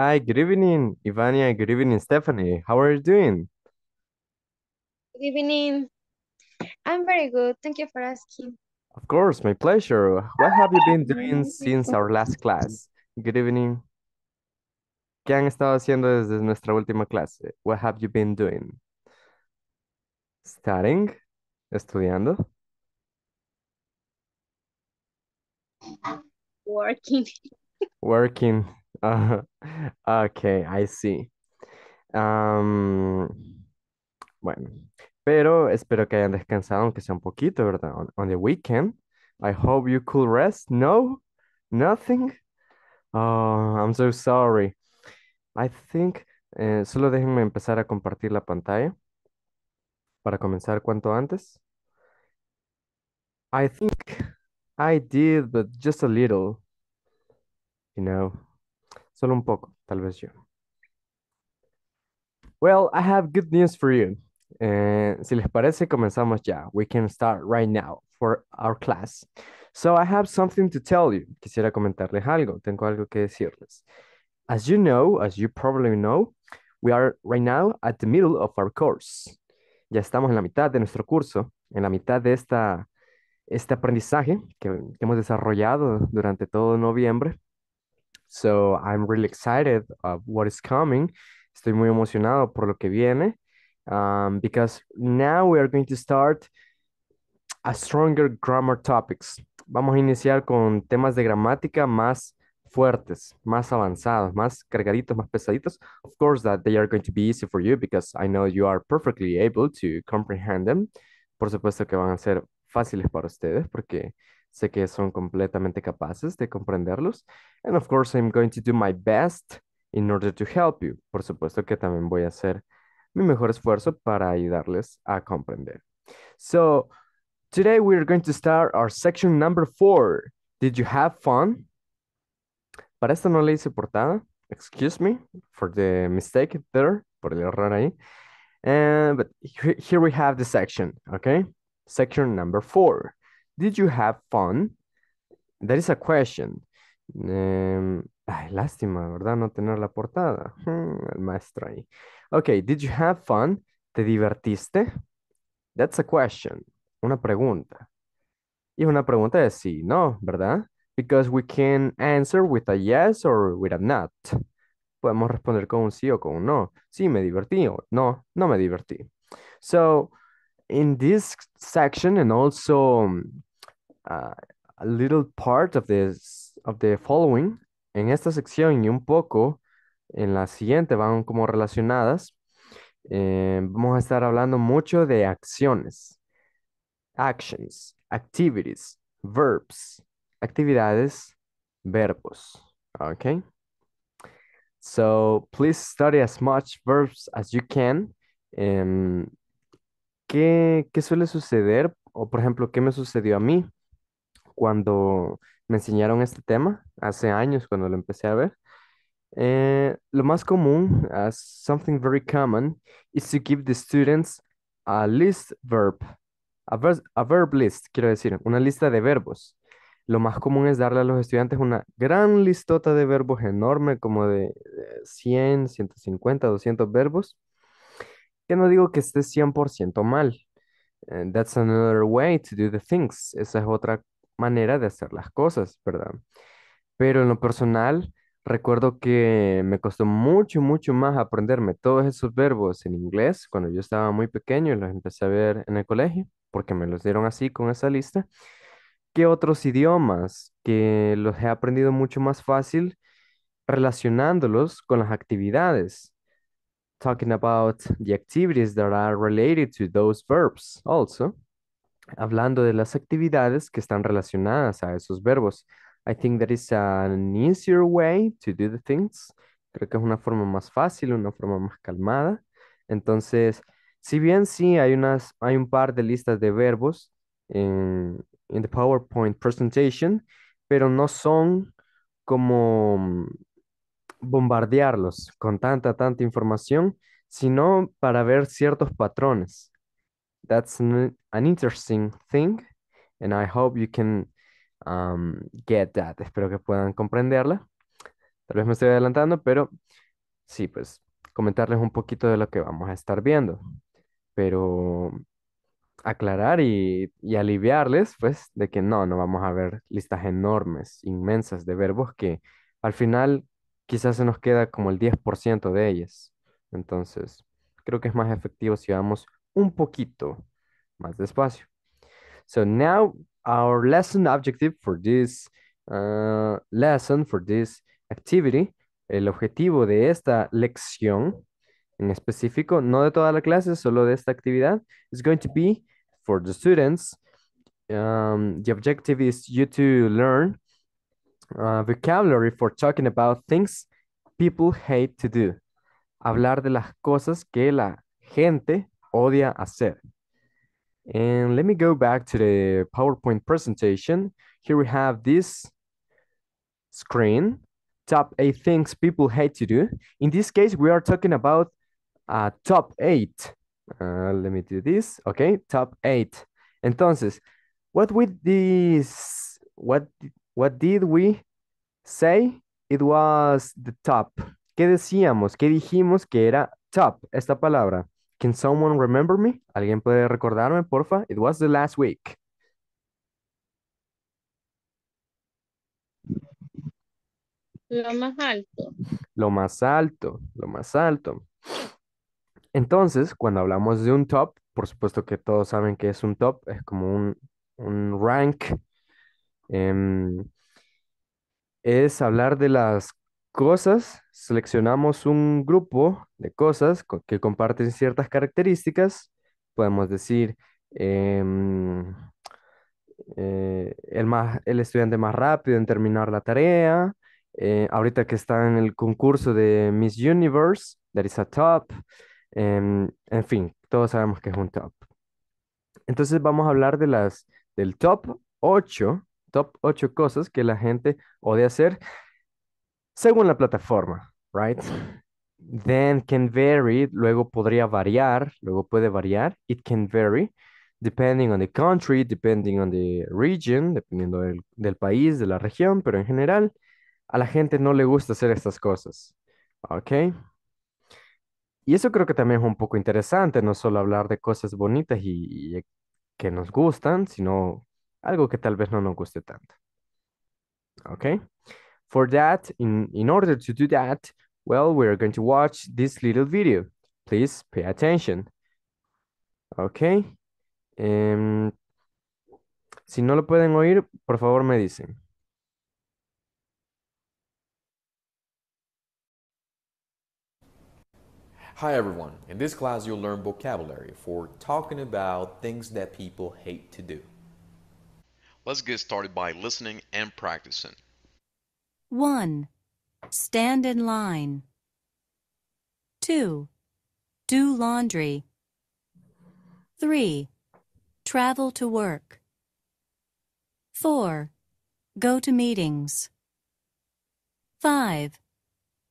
Hi, good evening, Ivania. Good evening, Stephanie. How are you doing? Good evening. I'm very good. Thank you for asking. Of course, my pleasure. What have you been doing since our last class? Good evening. ¿Qué han estado haciendo desde nuestra última clase? What have you been doing? Studying? Estudiando? Working. Working. Ok, okay, I see. bueno, pero espero que hayan descansado, aunque sea un poquito, ¿verdad? On, the weekend. I hope you could rest. No, nothing. Oh, I'm so sorry. I think, eh, solo déjenme empezar a compartir la pantalla para comenzar cuanto antes. I think I did, but just a little, you know. Solo un poco, tal vez yo. Well, I have good news for you. Eh, si les parece, comenzamos ya. We can start right now for our class. So I have something to tell you. Quisiera comentarles algo. Tengo algo que decirles. As you know, as you probably know, we are right now at the middle of our course. Ya estamos en la mitad de nuestro curso, en la mitad de esta, este aprendizaje que hemos desarrollado durante todo noviembre. So I'm really excited of what is coming. Estoy muy emocionado por lo que viene. Um, because now we are going to start a stronger grammar topics. Vamos a iniciar con temas de gramática más fuertes, más avanzados, más cargaditos, más pesaditos. Of course, that they are going to be easy for you because I know you are perfectly able to comprehend them. Por supuesto que van a ser fáciles para ustedes porque Sé que son completamente capaces de comprenderlos. And of course, I'm going to do my best in order to help you. Por supuesto que también voy a hacer mi mejor esfuerzo para ayudarles a comprender. So, today we're going to start our section number four. Did you have fun? Para esta no le hice portada. Excuse me for the mistake there, por el error ahí. And, eh, but here we have the section, okay? Section number four. Did you have fun? That is a question. Um, ay, lástima, ¿verdad? No tener la portada. Hmm, el maestro ahí. Okay, did you have fun? ¿Te divertiste? That's a question. Una pregunta. Y una pregunta es sí, no, ¿verdad? Because we can answer with a yes or with a not. Podemos responder con un sí o con un no. Sí, me divertí o no, no me divertí. So, in this section and also a little part of this of the following en esta sección y un poco en la siguiente van como relacionadas. Eh, vamos a estar hablando mucho de acciones, actions, activities, verbs, actividades, verbos. Okay. So please study as much verbs as you can. Em, ¿qué, ¿Qué suele suceder? O por ejemplo, ¿qué me sucedió a mí? cuando me enseñaron este tema, hace años cuando lo empecé a ver, eh, lo más común, as something very common, is to give the students a list verb, a, ver verb list, quiero decir, una lista de verbos. Lo más común es darle a los estudiantes una gran listota de verbos enorme, como de 100, 150, 200 verbos, que no digo que esté 100% mal. Eh, that's another way to do the things. Esa es otra manera de hacer las cosas, ¿verdad? Pero en lo personal, recuerdo que me costó mucho, mucho más aprenderme todos esos verbos en inglés cuando yo estaba muy pequeño y los empecé a ver en el colegio, porque me los dieron así con esa lista, que otros idiomas que los he aprendido mucho más fácil relacionándolos con las actividades. Talking about the activities that are related to those verbs also hablando de las actividades que están relacionadas a esos verbos. I think that is an easier way to do the things. Creo que es una forma más fácil, una forma más calmada. Entonces, si bien sí hay, unas, hay un par de listas de verbos en, en the PowerPoint presentation, pero no son como bombardearlos con tanta, tanta información, sino para ver ciertos patrones that's an, interesting thing and I hope you can um, get that. Espero que puedan comprenderla. Tal vez me estoy adelantando, pero sí, pues comentarles un poquito de lo que vamos a estar viendo. Pero aclarar y, y aliviarles, pues, de que no, no vamos a ver listas enormes, inmensas de verbos que al final quizás se nos queda como el 10% de ellas. Entonces, creo que es más efectivo si vamos un poquito más despacio. So now our lesson objective for this uh, lesson, for this activity, el objetivo de esta lección en específico, no de toda la clase, solo de esta actividad, is going to be for the students. Um, the objective is you to learn uh, vocabulary for talking about things people hate to do. Hablar de las cosas que la gente odia hacer. And let me go back to the PowerPoint presentation. Here we have this screen, top eight things people hate to do. In this case, we are talking about uh, top eight. Uh, let me do this. Okay, top eight. Entonces, what with this, what, what did we say? It was the top. ¿Qué decíamos? ¿Qué dijimos que era top? Esta palabra. Can someone remember me? ¿Alguien puede recordarme, porfa? It was the last week. Lo más alto. Lo más alto, lo más alto. Entonces, cuando hablamos de un top, por supuesto que todos saben que es un top, es como un, rank. Em, es hablar de las cosas, seleccionamos un grupo de cosas que comparten ciertas características. Podemos decir, em, eh, el, más, el estudiante más rápido en terminar la tarea. Eh, ahorita que está en el concurso de Miss Universe, that is a top. Em, en fin, todos sabemos que es un top. Entonces vamos a hablar de las, del top 8, top 8 cosas que la gente odia hacer según la plataforma, right? Then can vary, luego podría variar, luego puede variar, it can vary, depending on the country, depending on the region, dependiendo del, país, de la región, pero en general, a la gente no le gusta hacer estas cosas, ¿ok? Y eso creo que también es un poco interesante, no solo hablar de cosas bonitas y que nos gustan, sino algo que tal vez no nos guste tanto. ¿Ok? For that, in, in order to do that, well, we're going to watch this little video. Please pay attention. Okay. Um, si no lo pueden oír, por favor me dicen. Hi everyone, in this class you'll learn vocabulary for talking about things that people hate to do. Let's get started by listening and practicing. 1. Stand in line. 2. Do laundry. 3. Travel to work. 4. Go to meetings. 5.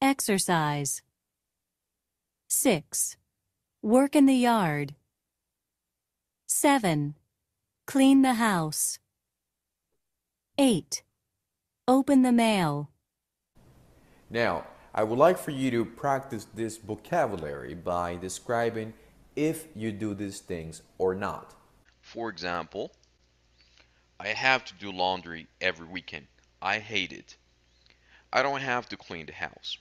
Exercise. 6. Work in the yard. 7. Clean the house. 8. Open the mail. Now, I would like for you to practice this vocabulary by describing if you do these things or not. For example, I have to do laundry every weekend. I hate it. I don't have to clean the house.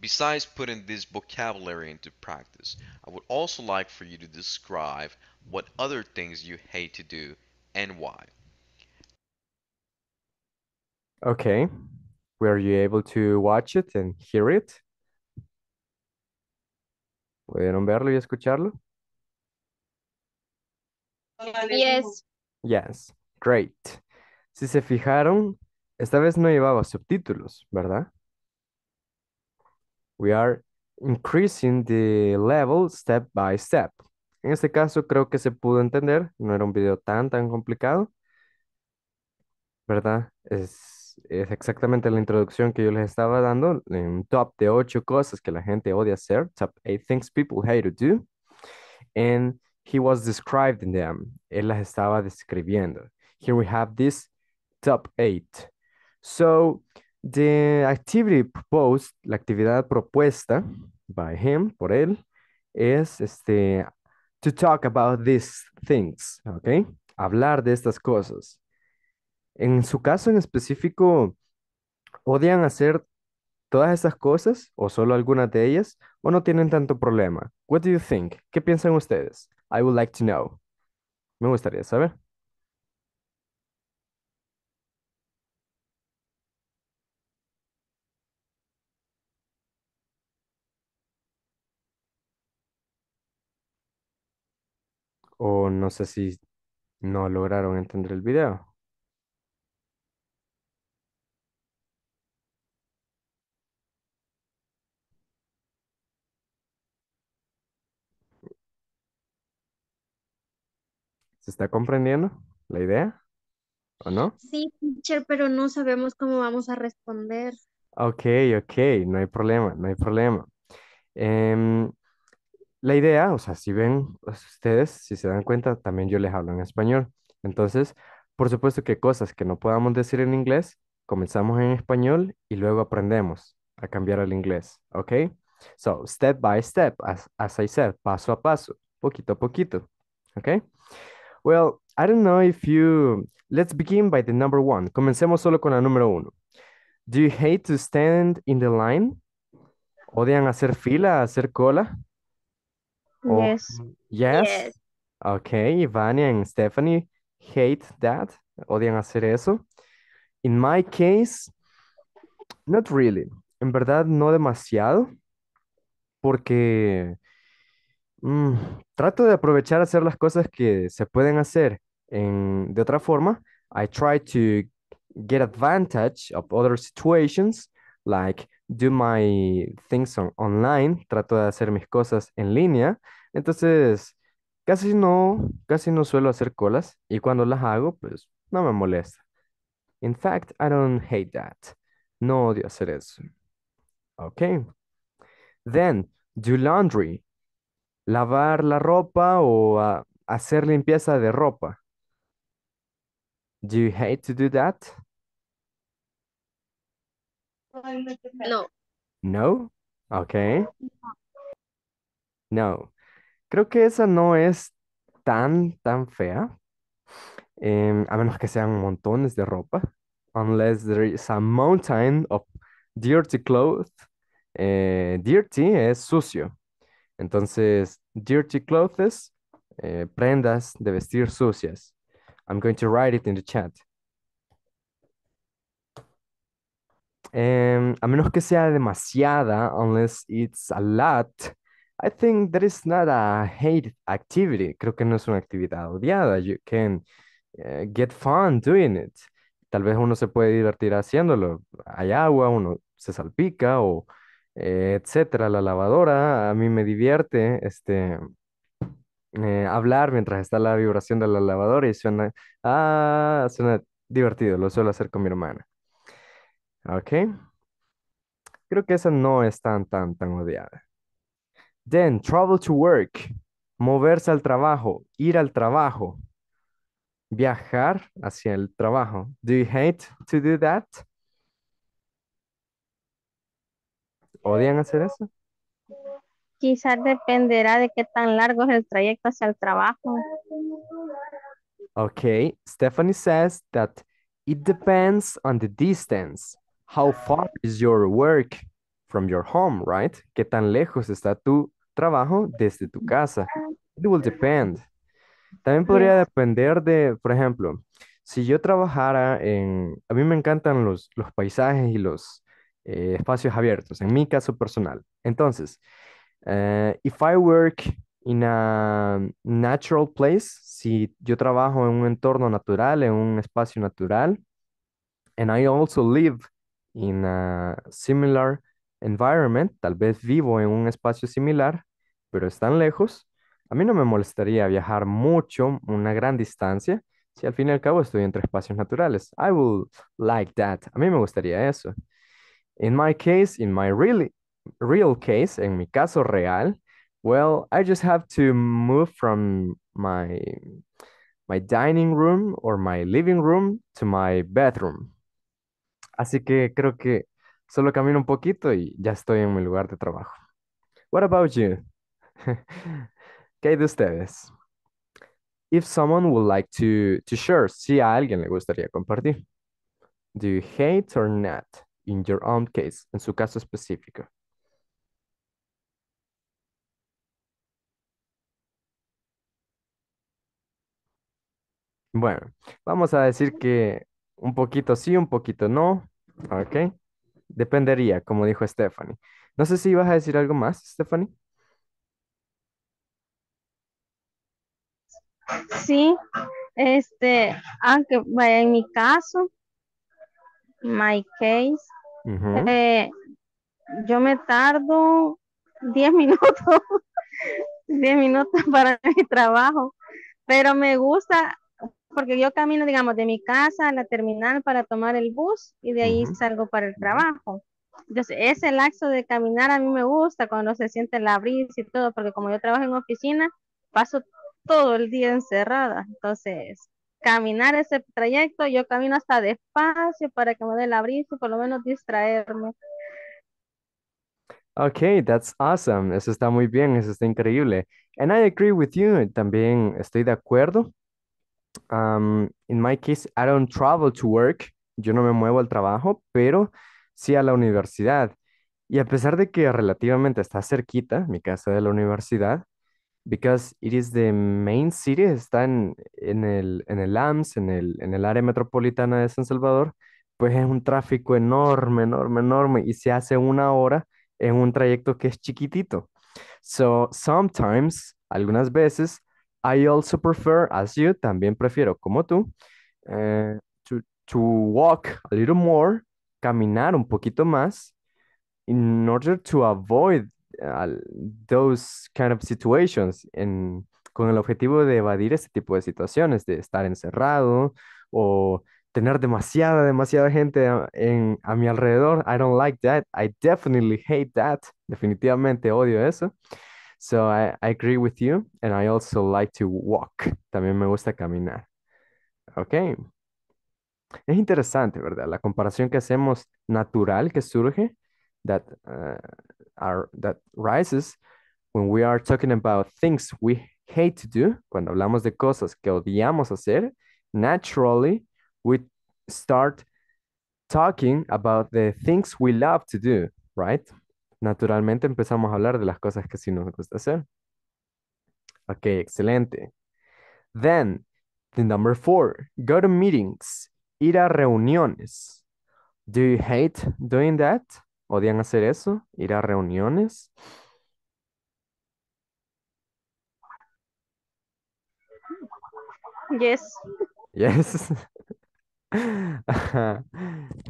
Besides putting this vocabulary into practice, I would also like for you to describe what other things you hate to do and why. Okay. Were you able to watch it and hear it? ¿Pudieron verlo y escucharlo? Yes. Yes. Great. Si se fijaron, esta vez no llevaba subtítulos, ¿verdad? We are increasing the level step by step. En este caso creo que se pudo entender, no era un video tan tan complicado, ¿verdad? Es es, exactamente la introducción que yo les estaba dando, un top de ocho cosas que la gente odia hacer, top eight things people hate to do, and he was describing them, él las estaba describiendo. Here we have this top eight. So, the activity proposed, la actividad propuesta by him, por él, es este, to talk about these things, okay? Hablar de estas cosas. En su caso en específico, odian hacer todas esas cosas o solo algunas de ellas o no tienen tanto problema. What do you think? ¿Qué piensan ustedes? I would like to know. Me gustaría saber. O no sé si no lograron entender el video. ¿Se está comprendiendo la idea? ¿O no? Sí, pero no sabemos cómo vamos a responder. Ok, ok, no hay problema, no hay problema. Em, la idea, o sea, si ven pues, ustedes, si se dan cuenta, también yo les hablo en español. Entonces, por supuesto que cosas que no podamos decir en inglés, comenzamos en español y luego aprendemos a cambiar al inglés, ¿ok? So, step by step, as, as I said, paso a paso, poquito a poquito, ¿ok? Well, I don't know if you. Let's begin by the number one. Comencemos solo con la número uno. Do you hate to stand in the line? ¿Odian hacer fila, hacer cola? yes. yes. Okay, Ivania and Stephanie hate that. Odian hacer eso. In my case, not really. En verdad, no demasiado. Porque Mm, trato de aprovechar hacer las cosas que se pueden hacer en, de otra forma. I try to get advantage of other situations, like do my things online, trato de hacer mis cosas en línea. Entonces, casi no, casi no suelo hacer colas y cuando las hago, pues no me molesta. In fact, I don't hate that. No odio hacer eso. Okay. Then, do laundry lavar la ropa o hacer limpieza de ropa. Do you hate to do that? No. No? Okay. No. Creo que esa no es tan, tan fea. Em, a menos que sean montones de ropa. Unless there is a mountain of dirty clothes. Eh, dirty es sucio. Entonces, dirty clothes, eh, prendas de vestir sucias. I'm going to write it in the chat. Em, a menos que sea demasiada, unless it's a lot, I think that is not a hate activity. Creo que no es una actividad odiada. You can eh, get fun doing it. Tal vez uno se puede divertir haciéndolo. Hay agua, uno se salpica o eh, etcétera. La lavadora a mí me divierte, este, eh, hablar mientras está la vibración de la lavadora y suena, ah, suena divertido, lo suelo hacer con mi hermana. Ok. Creo que esa no es tan, tan, tan odiada. Then, travel to work, moverse al trabajo, ir al trabajo, viajar hacia el trabajo. Do you hate to do that? Podrían hacer eso? Quizás dependerá de qué tan largo es el trayecto hacia el trabajo. Ok. Stephanie says that it depends on the distance. How far is your work from your home, right? ¿Qué tan lejos está tu trabajo desde tu casa? It will depend. También podría depender de, por ejemplo, si yo trabajara en... A mí me encantan los, los paisajes y los, eh, espacios abiertos, en mi caso personal. Entonces, eh, if I work in a natural place, si yo trabajo en un entorno natural, en un espacio natural, and I also live in a similar environment, tal vez vivo en un espacio similar, pero están lejos, a mí no me molestaría viajar mucho, una gran distancia, si al fin y al cabo estoy entre espacios naturales. I would like that. A mí me gustaría eso. In my case, in my really real case, en mi caso real, well, I just have to move from my dining room or my living room to my bedroom. Así que creo que solo camino un poquito y ya estoy en mi lugar de trabajo. What about you? ¿Qué hay de ustedes? If someone would like to, to share, si a alguien le gustaría compartir. Do you hate or not? in your own case, en su caso específico. Bueno, vamos a decir que un poquito sí, un poquito no, ¿ok? Dependería, como dijo Stephanie. No sé si vas a decir algo más, Stephanie. Sí, este, aunque en mi caso, my case, eh, yo me tardo 10 minutos, 10 minutos para mi trabajo, pero me gusta porque yo camino, digamos, de mi casa a la terminal para tomar el bus y de ahí salgo para el trabajo. Entonces, ese laxo de caminar a mí me gusta cuando se siente la brisa y todo, porque como yo trabajo en oficina, paso todo el día encerrada. Entonces, caminar ese trayecto, yo camino hasta despacio para que me dé la brisa y por lo menos distraerme. Ok, that's awesome. Eso está muy bien, eso está increíble. And I agree with you. También estoy de acuerdo. Um, in my case, I don't travel to work. Yo no me muevo al trabajo, pero sí a la universidad. Y a pesar de que relativamente está cerquita mi casa de la universidad, because it is the main city, está en, en el, en el AMS, en el, en el área metropolitana de San Salvador, pues es un tráfico enorme, enorme, enorme y se hace una hora en un trayecto que es chiquitito. So sometimes, algunas veces, I also prefer, as you, también prefiero, como tú, eh, to, to walk a little more, caminar un poquito más, in order to avoid al, those kind of situations en, con el objetivo de evadir ese tipo de situaciones, de estar encerrado o tener demasiada, demasiada gente a, en, a mi alrededor. I don't like that. I definitely hate that. Definitivamente odio eso. So I, I agree with you. And I also like to walk. También me gusta caminar. Ok. Es interesante, ¿verdad? La comparación que hacemos natural que surge that uh, are that rises when we are talking about things we hate to do, cuando hablamos de cosas que odiamos hacer, naturally we start talking about the things we love to do, right? Naturalmente empezamos a hablar de las cosas que sí nos gusta hacer. Ok, excelente. Then, the number four, go to meetings, ir a reuniones. Do you hate doing that? Odian hacer eso, ir a reuniones. Yes. Yes.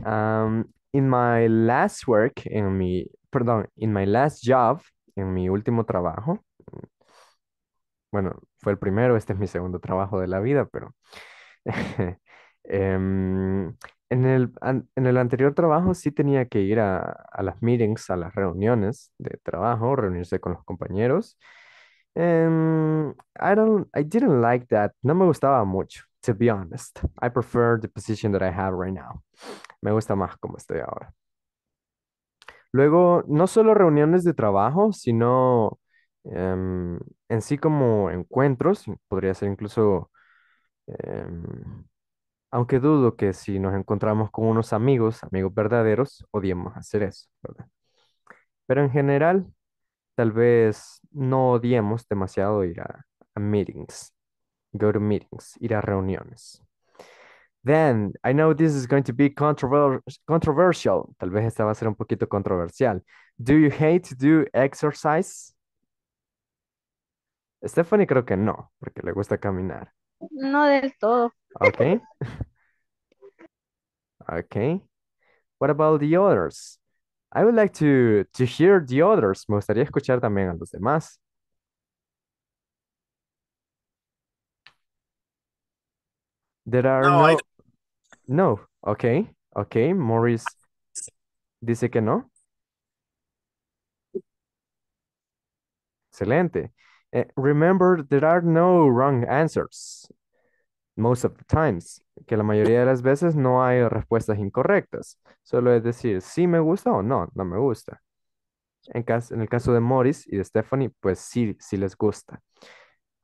um, in my last work, en mi, perdón, in my last job, en mi último trabajo, bueno, fue el primero, este es mi segundo trabajo de la vida, pero em, en el, anterior trabajo sí tenía que ir a, las meetings, a las reuniones de trabajo, reunirse con los compañeros. Em, I didn't like that. No me gustaba mucho, to be honest. I prefer the position that I have right now. Me gusta más como estoy ahora. Luego, no solo reuniones de trabajo, sino em, en sí como encuentros, podría ser incluso em, aunque dudo que si nos encontramos con unos amigos, amigos verdaderos, odiemos hacer eso, Pero en general, tal vez no odiemos demasiado ir a, meetings, go to meetings, ir a reuniones. Then, I know this is going to be controversial. Tal vez esta va a ser un poquito controversial. Do you hate to do exercise? Stephanie creo que no, porque le gusta caminar. No del todo. Okay. okay. What about the others? I would like to, to hear the others. Me gustaría escuchar también a los demás. There are no. No, no. Okay. Okay. Morris dice que no. Excelente. Uh, remember, there are no wrong answers. most of the times, que la mayoría de las veces no hay respuestas incorrectas. Solo es decir, sí me gusta o no, no me gusta. En, caso, en el caso de Morris y de Stephanie, pues sí, sí les gusta.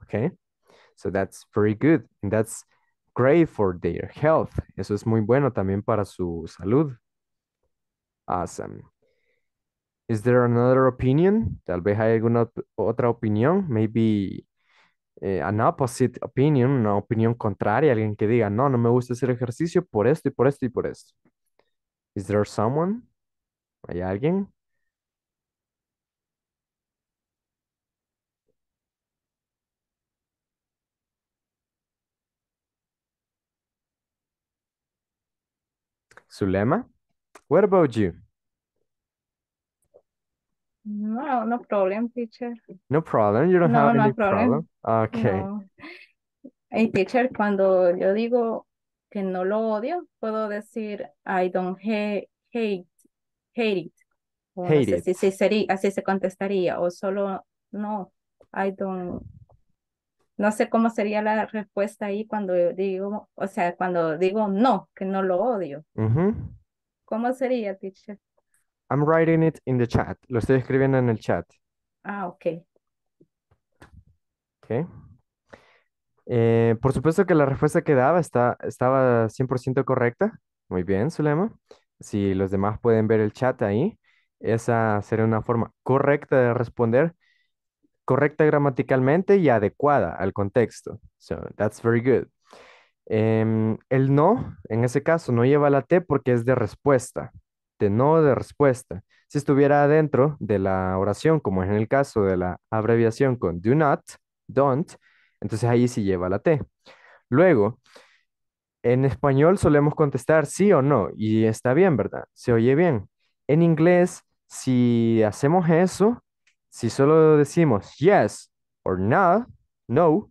Ok. So that's very good. And that's great for their health. Eso es muy bueno también para su salud. Awesome. Is there another opinion? Tal vez hay alguna otra opinión. Maybe eh, an opposite pues, opinion, una opinión contraria, alguien que diga, no, no me gusta hacer ejercicio por esto y por esto y por esto. Is there someone? ¿Hay alguien? sulema what about you? No, no problem, teacher. No problem, you no, have no any problem. Okay. Hey, teacher, cuando yo digo que no lo odio, puedo decir I don't hate, hate, hate it. Si, sería, así se contestaría, o solo no, I don't. No sé cómo sería la respuesta ahí cuando digo, o sea, cuando digo no, que no lo odio. Mm-hmm. ¿Cómo sería, teacher? I'm writing it in the chat. Lo estoy escribiendo en el chat. Ah, ok. Ok. Eh, por supuesto que la respuesta que daba está, estaba 100% correcta. Muy bien, Zulema. Si los demás pueden ver el chat ahí, esa sería una forma correcta de responder, correcta gramaticalmente y adecuada al contexto. So, that's very good. Em, el no, en ese caso, no lleva la T porque es de respuesta. Este, no de respuesta. Si estuviera dentro de la oración, como es en el caso de la abreviación con do not, don't, entonces ahí sí lleva la T. Luego, en español solemos contestar sí o no, y está bien, ¿verdad? Se oye bien. En inglés, si hacemos eso, si solo decimos yes or no, no,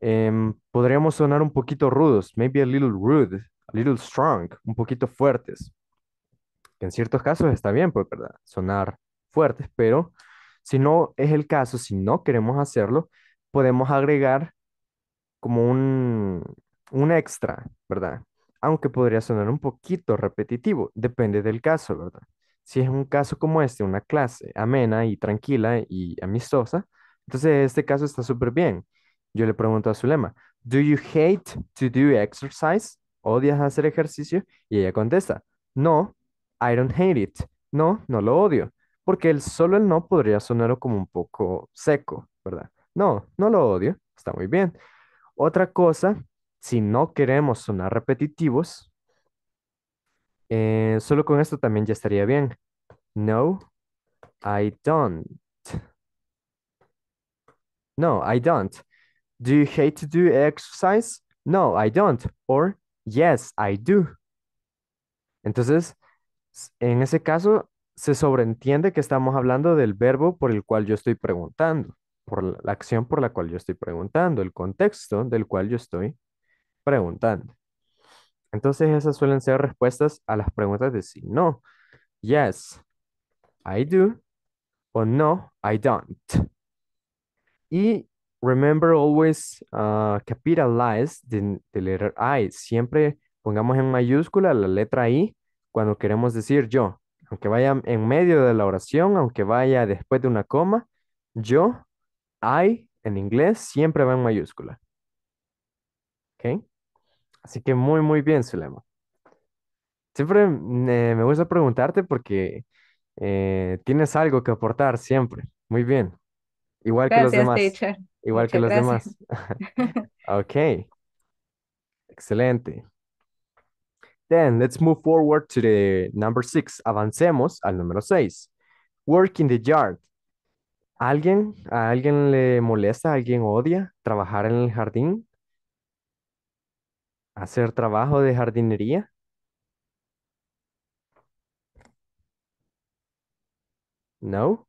em, podríamos sonar un poquito rudos, maybe a little rude, a little strong, un poquito fuertes que en ciertos casos está bien, pues, ¿verdad? Sonar fuertes, pero si no es el caso, si no queremos hacerlo, podemos agregar como un, un extra, ¿verdad? Aunque podría sonar un poquito repetitivo, depende del caso, ¿verdad? Si es un caso como este, una clase amena y tranquila y amistosa, entonces este caso está súper bien. Yo le pregunto a Zulema, ¿Do you hate to do exercise? ¿Odias hacer ejercicio? Y ella contesta, no, I don't hate it. No, no lo odio. Porque el, solo el no podría sonar como un poco seco, ¿verdad? No, no lo odio. Está muy bien. Otra cosa, si no queremos sonar repetitivos, eh, solo con esto también ya estaría bien. No, I don't. No, I don't. Do you hate to do exercise? No, I don't. Or yes, I do. Entonces, en ese caso, se sobreentiende que estamos hablando del verbo por el cual yo estoy preguntando, por la acción por la cual yo estoy preguntando, el contexto del cual yo estoy preguntando. Entonces esas suelen ser respuestas a las preguntas de si no, yes, I do, o no, I don't. Y remember always uh, capitalize the letter I. Siempre pongamos en mayúscula la letra I cuando queremos decir yo, aunque vaya en medio de la oración, aunque vaya después de una coma, yo, I, en inglés, siempre va en mayúscula. ¿Ok? Así que muy, muy bien, Zulema. Siempre eh, me gusta preguntarte porque eh, tienes algo que aportar siempre. Muy bien. Igual que los demás. Igual que los demás. ok. Excelente. Then let's move forward to the number six. Avancemos al número seis. Work in the yard. ¿Alguien, ¿A alguien le molesta, a alguien odia trabajar en el jardín? ¿Hacer trabajo de jardinería? No.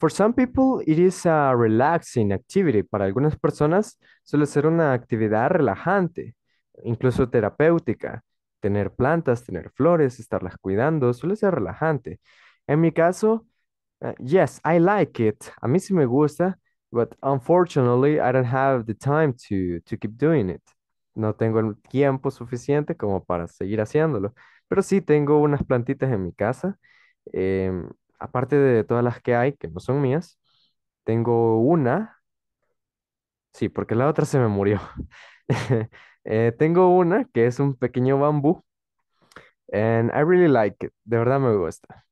For some people, it is a relaxing activity. Para algunas personas suele ser una actividad relajante, incluso terapéutica tener plantas, tener flores, estarlas cuidando, suele ser relajante. En mi caso, eh, yes, I like it. A mí sí me gusta, but unfortunately, I don't have the time to, keep doing it. No tengo el tiempo suficiente como para seguir haciéndolo. Pero sí tengo unas plantitas en mi casa. Em, aparte de todas las que hay, que no son mías, tengo una. Sí, porque la otra se me murió. Eh, tengo una que es un pequeño bambú. And I really like it. De verdad me gusta.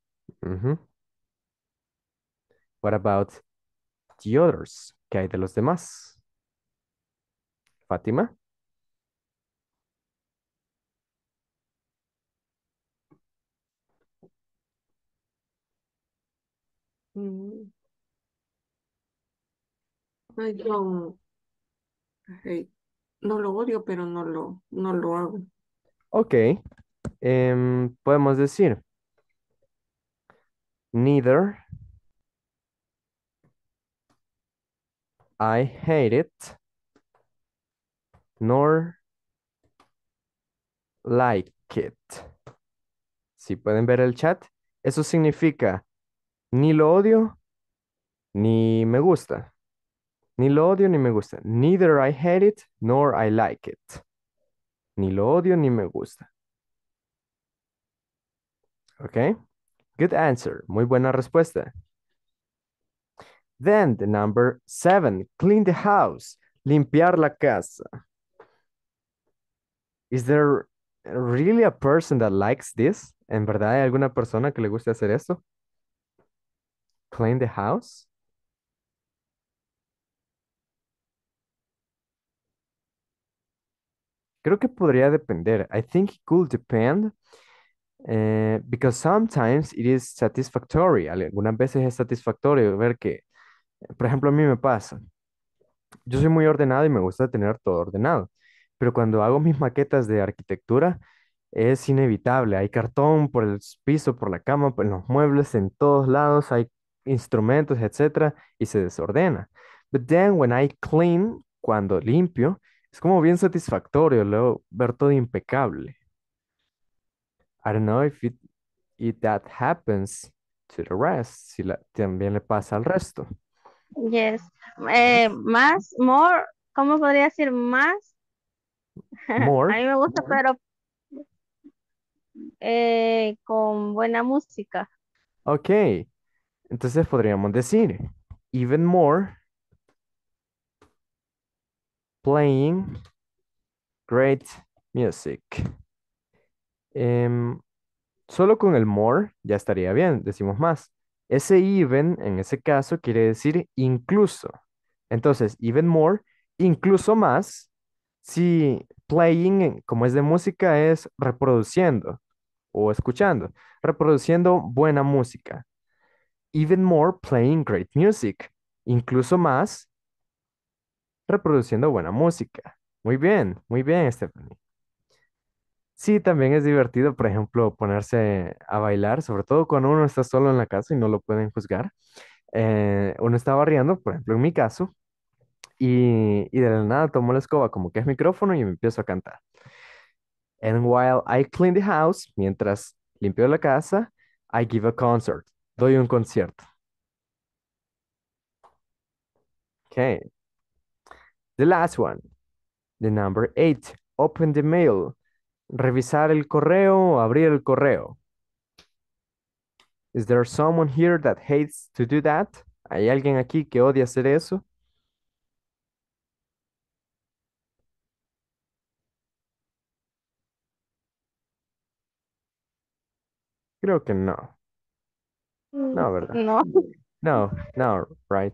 What about the others? ¿Qué hay de los demás? Fátima. Mm. I don't hate no lo odio, pero no lo, no lo hago. Ok. Em, podemos decir neither I hate it nor like it. Si pueden ver el chat, eso significa ni lo odio ni me gusta. Ni lo odio ni me gusta. Neither I hate it nor I like it. Ni lo odio ni me gusta. Ok. Good answer. Muy buena respuesta. Then the number seven, clean the house. Limpiar la casa. Is there really a person that likes this? ¿En verdad hay alguna persona que le guste hacer esto? Clean the house. Creo que podría depender. I think it could depend. Eh, because sometimes it is satisfactory. Algunas veces es satisfactorio ver que, por ejemplo, a mí me pasa. Yo soy muy ordenado y me gusta tener todo ordenado. Pero cuando hago mis maquetas de arquitectura, es inevitable. Hay cartón por el piso, por la cama, ...por los muebles, en todos lados, hay instrumentos, etcétera, y se desordena. But then when I clean, cuando limpio, es como bien satisfactorio luego ver todo impecable. I don't know if, it, that happens to the rest, si también le pasa al resto. Eh, yes. más, more, ¿cómo podría decir más? More. A mí me gusta, pero eh, con buena música. Ok, entonces podríamos decir, even more playing great music. Em, solo con el more ya estaría bien, decimos más. Ese even en ese caso quiere decir incluso. Entonces, even more, incluso más, si playing, eh, como es de música, es reproduciendo o escuchando, reproduciendo buena música. Even more playing great music. Incluso más, reproduciendo buena música. Muy bien, muy bien, Stephanie. Sí, también es divertido, por ejemplo, ponerse a bailar, sobre todo cuando uno está solo en la casa y no lo pueden juzgar. Eh, uno está barriendo, por ejemplo, en mi caso, y, de la nada tomo la escoba como que es micrófono y me empiezo a cantar. And while I clean the house, mientras limpio la casa, I give a concert. Doy un concierto. Okay. The last one, the number eight, open the mail. Revisar el correo, o abrir el correo. Is there someone here that hates to do that? ¿Hay alguien aquí que odia hacer eso? Creo que no. No, mm, ¿verdad? No. No, no, right.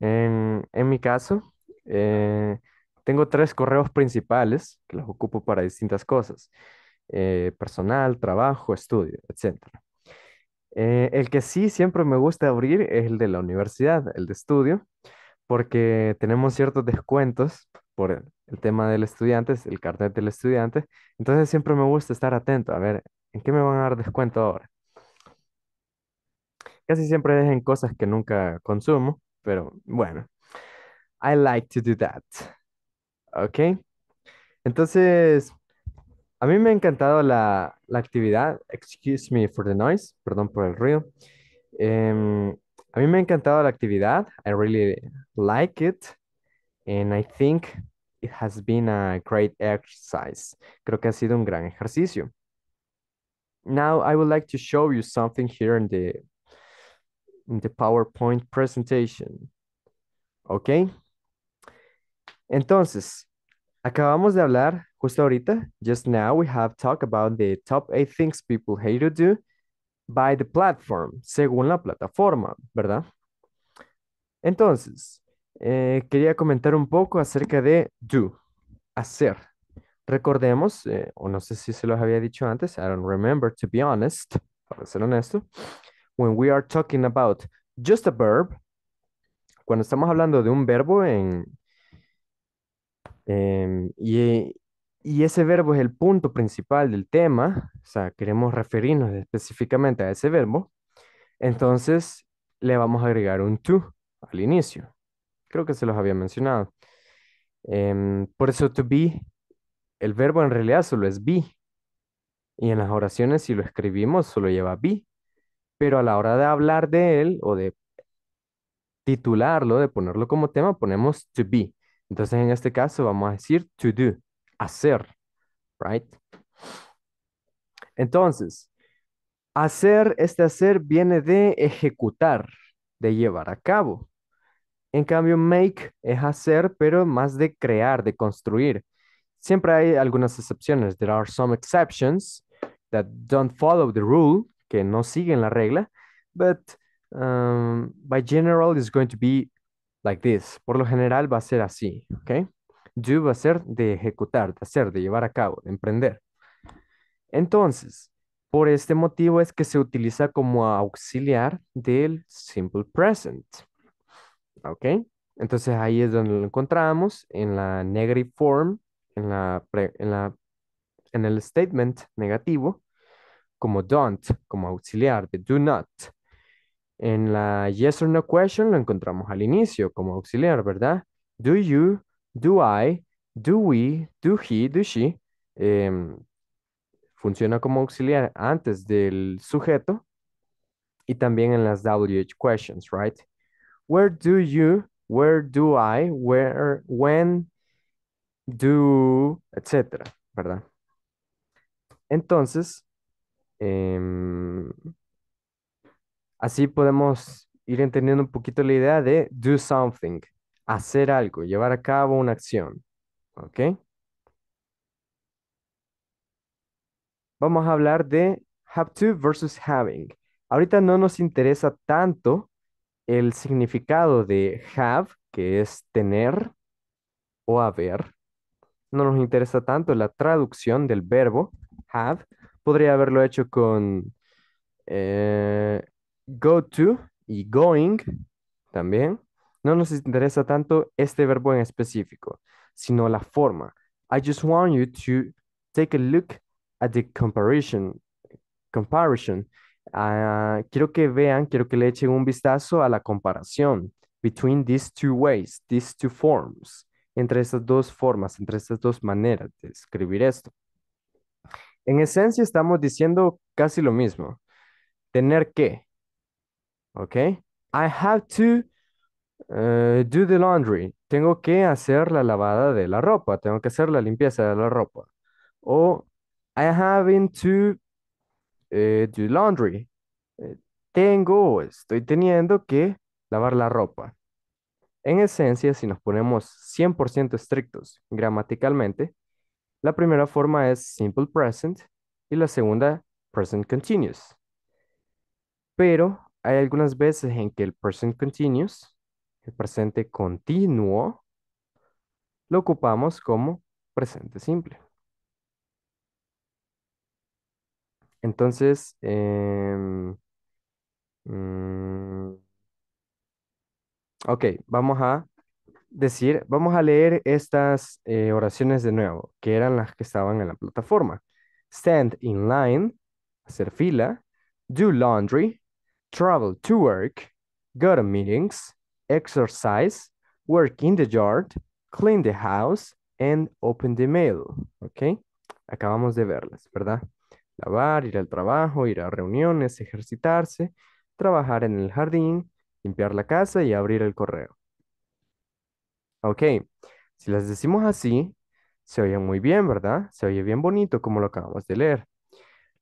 en mi caso, eh, tengo tres correos principales que los ocupo para distintas cosas. Eh, personal, trabajo, estudio, etc. Eh, el que sí siempre me gusta abrir es el de la universidad, el de estudio, porque tenemos ciertos descuentos por el, tema del estudiante, el cartel del estudiante. Entonces siempre me gusta estar atento a ver en qué me van a dar descuento ahora. Casi siempre dejen cosas que nunca consumo, pero bueno, I like to do that. Ok. Entonces, a mí me ha encantado la, la actividad. Excuse me for the noise. Perdón por el ruido. Um, a mí me ha encantado la actividad. I really like it. And I think it has been a great exercise. Creo que ha sido un gran ejercicio. Now I would like to show you something here in the in the PowerPoint presentation. Okay, Entonces, acabamos de hablar justo ahorita, just now we have talked about the top eight things people hate to do by the platform, según la plataforma, ¿verdad? Entonces, eh, quería comentar un poco acerca de do, hacer. Recordemos, eh, o no sé si se los había dicho antes, I don't remember to be honest, para ser honesto, when we are talking about just a verb, cuando estamos hablando de un verbo en Em, y, ese verbo es el punto principal del tema, o sea, queremos referirnos específicamente a ese verbo, entonces le vamos a agregar un to al inicio. Creo que se los había mencionado. Em, por eso to be, el verbo en realidad solo es be. Y en las oraciones si lo escribimos solo lleva be. Pero a la hora de hablar de él o de titularlo, de ponerlo como tema, ponemos to be. Entonces, en este caso, vamos a decir to do, hacer, right? Entonces, hacer, este hacer viene de ejecutar, de llevar a cabo. En cambio, make es hacer, pero más de crear, de construir. Siempre hay algunas excepciones. There are some exceptions that don't follow the rule, que no siguen la regla, but um, by general it's going to be like this. Por lo general va a ser así, ¿ok? Do va a ser de ejecutar, de hacer, de llevar a cabo, de emprender. Entonces, por este motivo es que se utiliza como auxiliar del simple present. ¿Ok? Entonces ahí es donde lo encontramos en la negative form, en, en, la en el statement negativo, como don't, como auxiliar de do not. En la yes or no question lo encontramos al inicio como auxiliar, ¿verdad? Do you, do I, do we, do he, do she. Em, funciona como auxiliar antes del sujeto. Y también en las WH questions, right? Where do you, where do I, where, when, do, etcétera, ¿verdad? Entonces, em, Así podemos ir entendiendo un poquito la idea de do something, hacer algo, llevar a cabo una acción. ¿Ok? Vamos a hablar de have to versus having. Ahorita no nos interesa tanto el significado de have, que es tener o haber. No nos interesa tanto la traducción del verbo have. Podría haberlo hecho con eh, go to y going también, no nos interesa tanto este verbo en específico, sino la forma. I just want you to take a look at the comparison. Comparison. Ah, quiero que vean, quiero que le echen un vistazo a la comparación between these two ways, these two forms, entre estas dos formas, entre estas dos maneras de escribir esto. En esencia estamos diciendo casi lo mismo. Tener que, Okay. I have to eh, do the laundry. Tengo que hacer la lavada de la ropa. Tengo que hacer la limpieza de la ropa. O I have to eh, do laundry. Eh, tengo estoy teniendo que lavar la ropa. En esencia, si nos ponemos 100% estrictos gramaticalmente, la primera forma es simple present y la segunda present continuous. Pero hay algunas veces en que el present continuous, el presente continuo, lo ocupamos como presente simple. Entonces, em, mm, ok, vamos a decir, vamos a leer estas eh, oraciones de nuevo, que eran las que estaban en la plataforma. Stand in line, hacer fila, do laundry, travel to work, go to meetings, exercise, work in the yard, clean the house, and open the mail. ¿Ok? Acabamos de verlas, ¿verdad? Lavar, ir al trabajo, ir a reuniones, ejercitarse, trabajar en el jardín, limpiar la casa y abrir el correo. Ok, si las decimos así, se oye muy bien, ¿verdad? Se oye bien bonito como lo acabamos de leer.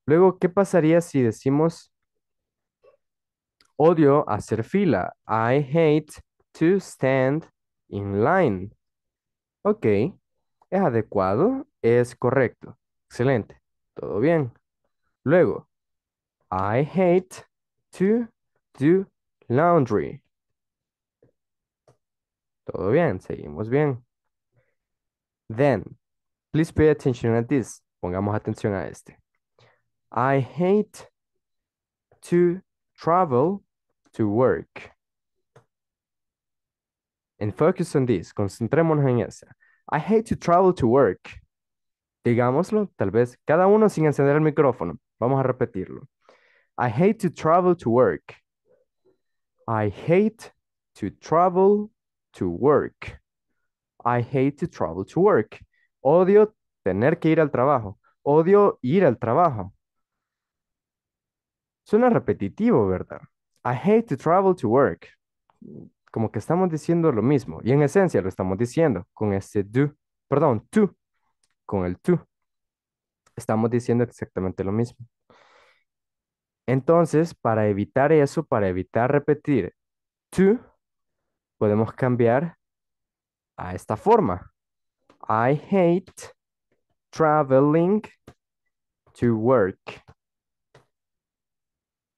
Luego, ¿qué pasaría si decimos Odio hacer fila. I hate to stand in line. Ok, es adecuado, es correcto. Excelente, todo bien. Luego, I hate to do laundry. Todo bien, seguimos bien. Then, please pay attention at this. Pongamos atención a este. I hate to travel to work. And focus on this, concentrémonos en ese. I hate to travel to work. Digámoslo, tal vez cada uno sin encender el micrófono. Vamos a repetirlo. I hate to travel to work. I hate to travel to work. I hate to travel to work. Odio tener que ir al trabajo. Odio ir al trabajo. Suena repetitivo, ¿verdad? I hate to travel to work. Como que estamos diciendo lo mismo. Y en esencia lo estamos diciendo con este do. Perdón, to. Con el to. Estamos diciendo exactamente lo mismo. Entonces, para evitar eso, para evitar repetir to, podemos cambiar a esta forma. I hate traveling to work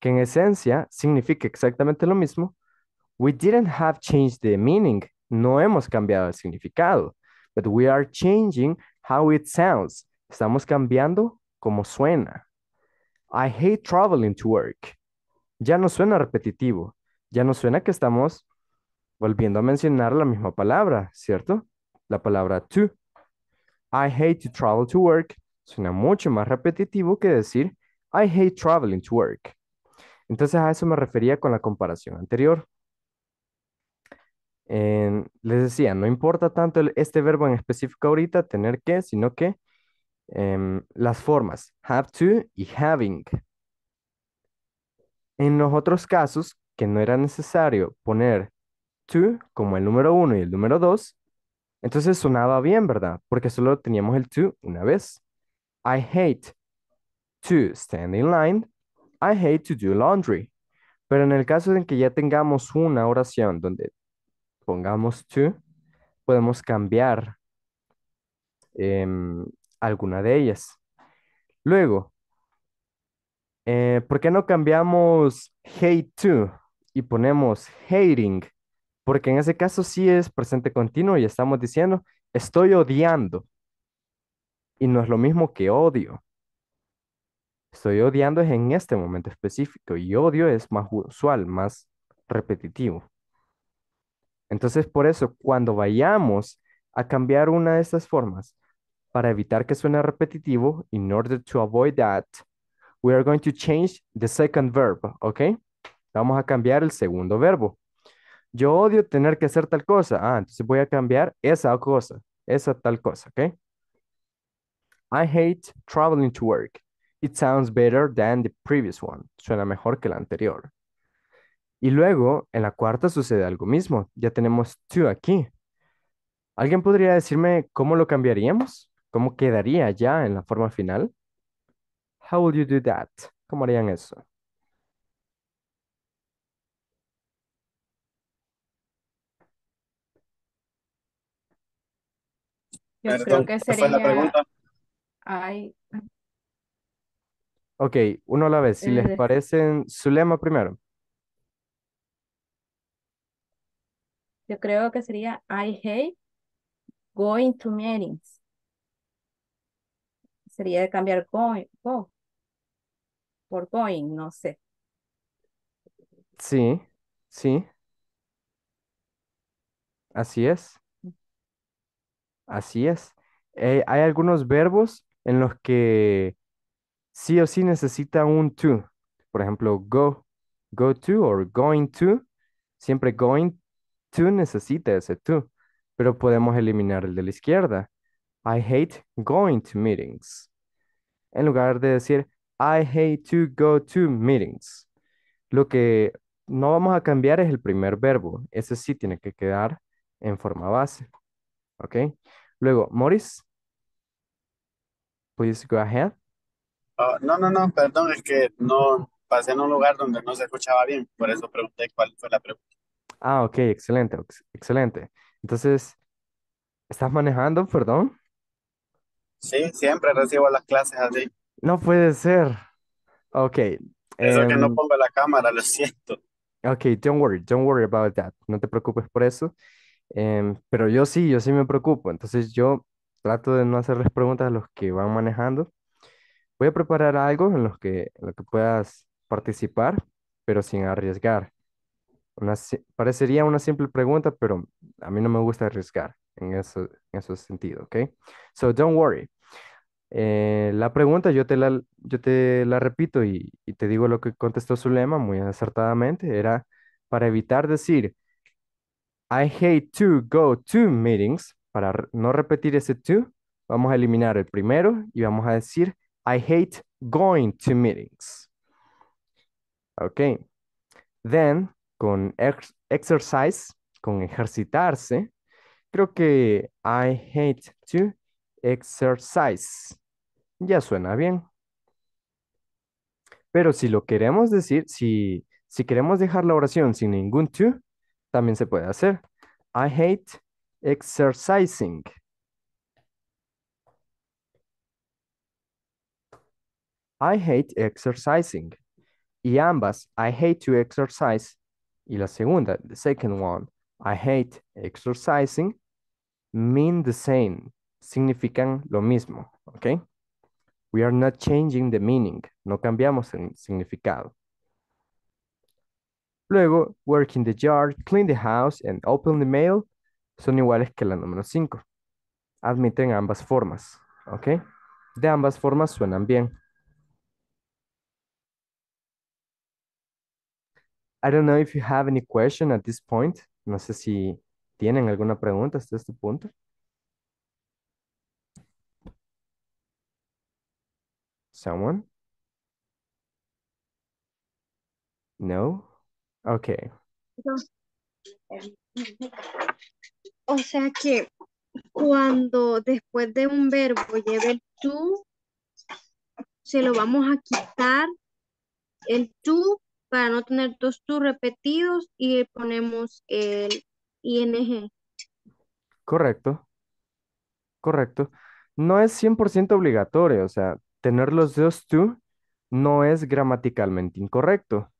que en esencia significa exactamente lo mismo, we didn't have changed the meaning, no hemos cambiado el significado, but we are changing how it sounds, estamos cambiando cómo suena. I hate traveling to work. Ya no suena repetitivo, ya no suena que estamos volviendo a mencionar la misma palabra, ¿cierto? La palabra to. I hate to travel to work suena mucho más repetitivo que decir I hate traveling to work. Entonces a eso me refería con la comparación anterior. les decía, no importa tanto este verbo en específico ahorita, tener que, sino que em, las formas have to y having. En los otros casos que no era necesario poner to como el número uno y el número dos, entonces sonaba bien, ¿verdad? Porque solo teníamos el to una vez. I hate to stand in line I hate to do laundry. Pero en el caso en que ya tengamos una oración donde pongamos to, podemos cambiar em, alguna de ellas. Luego, eh, ¿por qué no cambiamos hate to y ponemos hating? Porque en ese caso sí es presente continuo y estamos diciendo estoy odiando. Y no es lo mismo que odio estoy odiando es en este momento específico y odio es más usual, más repetitivo. Entonces, por eso, cuando vayamos a cambiar una de estas formas para evitar que suene repetitivo, in order to avoid that, we are going to change the second verb, ¿ok? Vamos a cambiar el segundo verbo. Yo odio tener que hacer tal cosa. Ah, entonces voy a cambiar esa cosa, esa tal cosa, ¿ok? I hate traveling to work. It sounds better than the previous one. Suena mejor que la anterior. Y luego, en la cuarta sucede algo mismo. Ya tenemos two aquí. ¿Alguien podría decirme cómo lo cambiaríamos? ¿Cómo quedaría ya en la forma final? How would you do that? ¿Cómo harían eso? Yo creo que sería... Ok, uno a la vez. Si les eh, parece, su lema primero. yo creo que sería I hate going to meetings. Sería de cambiar going, go por going, no sé. Sí, sí, así es, así es. Eh, hay algunos verbos en los que sí o sí necesita un to. Por ejemplo, go, go to or going to. Siempre going to necesita ese to, pero podemos eliminar el de la izquierda. I hate going to meetings. En lugar de decir I hate to go to meetings. Lo que no vamos a cambiar es el primer verbo. Ese sí tiene que quedar en forma base. ¿Ok? Luego, Morris, please go ahead. Oh, no, no, no, perdón, es que no pasé en un lugar donde no se escuchaba bien, por eso pregunté cuál fue la pregunta. Ah, ok, excelente, excelente. Entonces, ¿estás manejando, perdón? Sí, siempre recibo las clases así. No puede ser. Ok, Eso que no em, pongo la cámara, lo siento. ok, don't worry, don't worry about that. No te preocupes por eso. Em, pero yo sí, yo sí me preocupo. Entonces, yo trato de no hacerles preguntas a los que van manejando. Voy a preparar algo en los que, lo que puedas participar, pero sin arriesgar. parecería una simple pregunta, pero a mí no me gusta arriesgar en, eso, en ese sentido, ¿ok? So don't worry. Eh, la pregunta yo te la, yo te la repito y, y te digo lo que contestó Zulema muy acertadamente. Era para evitar decir, I hate to go to meetings. Para no repetir ese to, vamos a eliminar el primero y vamos a decir, I hate going to meetings. Ok. Then, con exercise, con ejercitarse, creo que I hate to exercise. Ya suena bien. Pero si lo queremos decir, si, si queremos dejar la oración sin ningún to, también se puede hacer. I hate exercising. I hate exercising. Y ambas, I hate to exercise. Y la segunda, the second one, I hate exercising, mean the same. Significan lo mismo, ¿ok? We are not changing the meaning. No cambiamos el significado. Luego, work in the yard, clean the house, and open the mail son iguales que la número 5. Admiten ambas formas, ¿ok? De ambas formas suenan bien. I don't know if you have any question at this point. No sé si tienen alguna pregunta hasta este punto. Someone? No? Okay. O sea que cuando después de un verbo lleve el tú, se lo vamos a quitar el tú, para no tener dos tú repetidos y ponemos el ing. Correcto. Correcto. No es 100% obligatorio, o sea, tener los dos tú no es gramaticalmente incorrecto,